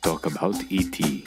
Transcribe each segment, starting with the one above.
Talk About E.T.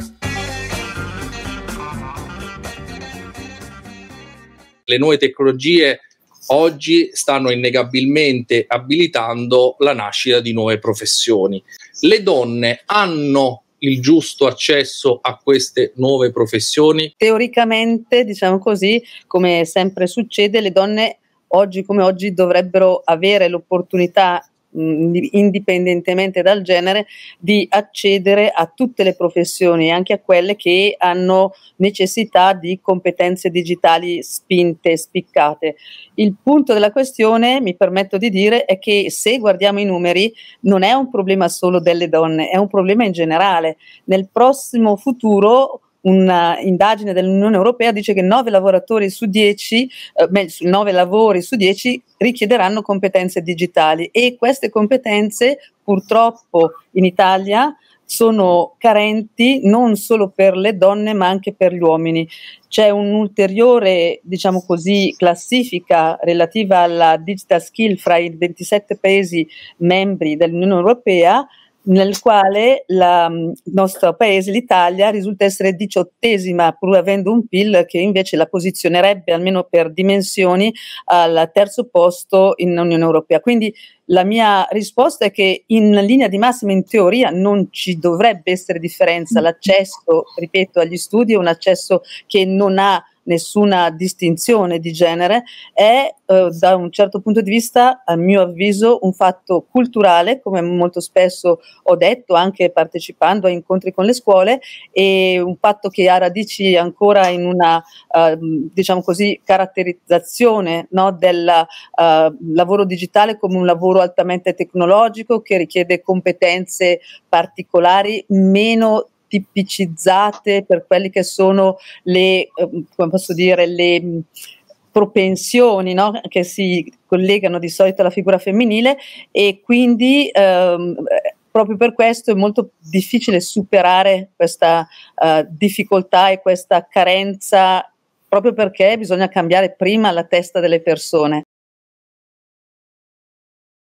Le nuove tecnologie oggi stanno innegabilmente abilitando la nascita di nuove professioni. Le donne hanno il giusto accesso a queste nuove professioni? Teoricamente, diciamo così, come sempre succede, le donne oggi come oggi dovrebbero avere l'opportunità indipendentemente dal genere, di accedere a tutte le professioni, anche a quelle che hanno necessità di competenze digitali spinte, spiccate. Il punto della questione, mi permetto di dire, è che se guardiamo i numeri non è un problema solo delle donne, è un problema in generale. Nel prossimo futuro un'indagine dell'Unione Europea dice che 9 lavoratori su 10, eh, meglio, 9 lavori su 10 richiederanno competenze digitali e queste competenze purtroppo in Italia sono carenti non solo per le donne ma anche per gli uomini. C'è un'ulteriore, diciamo così, classifica relativa alla digital skill fra i 27 Paesi membri dell'Unione Europea nel quale la, il mm, nostro paese, l'Italia, risulta essere diciottesima, pur avendo un PIL che invece la posizionerebbe, almeno per dimensioni, al terzo posto in Unione Europea. Quindi la mia risposta è che in linea di massima, in teoria, non ci dovrebbe essere differenza. Mm. L'accesso, ripeto, agli studi è un accesso che non ha nessuna distinzione di genere, è eh, da un certo punto di vista, a mio avviso, un fatto culturale, come molto spesso ho detto anche partecipando a incontri con le scuole, e un fatto che ha radici ancora in una, eh, diciamo così, caratterizzazione no, del eh, lavoro digitale come un lavoro altamente tecnologico che richiede competenze particolari, meno tipicizzate per quelle che sono le, ehm, come posso dire, le propensioni no? che si collegano di solito alla figura femminile e quindi ehm, proprio per questo è molto difficile superare questa eh, difficoltà e questa carenza proprio perché bisogna cambiare prima la testa delle persone.